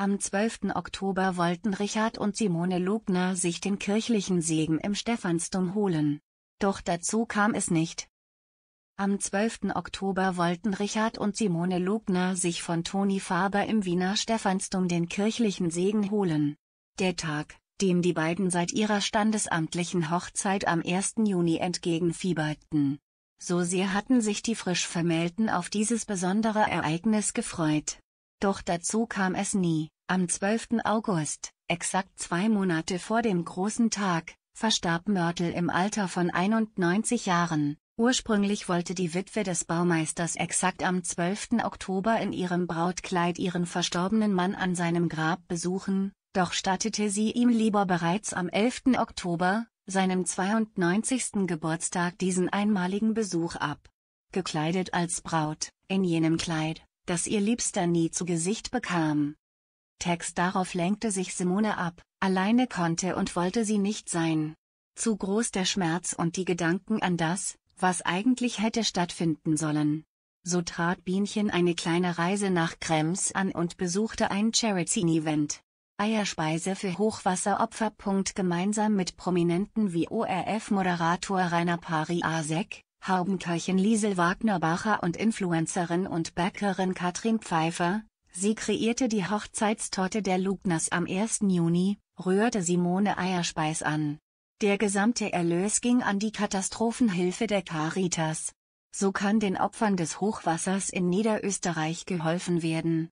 Am 12. Oktober wollten Richard und Simone Lugner sich den kirchlichen Segen im Stephansdom holen. Doch dazu kam es nicht. Am 12. Oktober wollten Richard und Simone Lugner sich von Toni Faber im Wiener Stephansdom den kirchlichen Segen holen. Der Tag, dem die beiden seit ihrer standesamtlichen Hochzeit am 1. Juni entgegenfieberten. So sehr hatten sich die frisch Vermählten auf dieses besondere Ereignis gefreut. Doch dazu kam es nie. Am 12. August, exakt zwei Monate vor dem großen Tag, verstarb Mörtel im Alter von 91 Jahren. Ursprünglich wollte die Witwe des Baumeisters exakt am 12. Oktober in ihrem Brautkleid ihren verstorbenen Mann an seinem Grab besuchen, doch stattete sie ihm lieber bereits am 11. Oktober, seinem 92. Geburtstag diesen einmaligen Besuch ab. Gekleidet als Braut, in jenem Kleid, das ihr Liebster nie zu Gesicht bekam. Text darauf lenkte sich Simone ab, alleine konnte und wollte sie nicht sein. Zu groß der Schmerz und die Gedanken an das, was eigentlich hätte stattfinden sollen. So trat Bienchen eine kleine Reise nach Krems an und besuchte ein Charity-Event. Eierspeise für Hochwasseropfer. Gemeinsam mit Prominenten wie ORF-Moderator Rainer Pari Asek, Haubenköchin Liesel Wagner-Bacher und Influencerin und Bäckerin Katrin Pfeiffer, sie kreierte die Hochzeitstorte der Lugners am 1. Juni, rührte Simone Eierspeis an. Der gesamte Erlös ging an die Katastrophenhilfe der Caritas. So kann den Opfern des Hochwassers in Niederösterreich geholfen werden.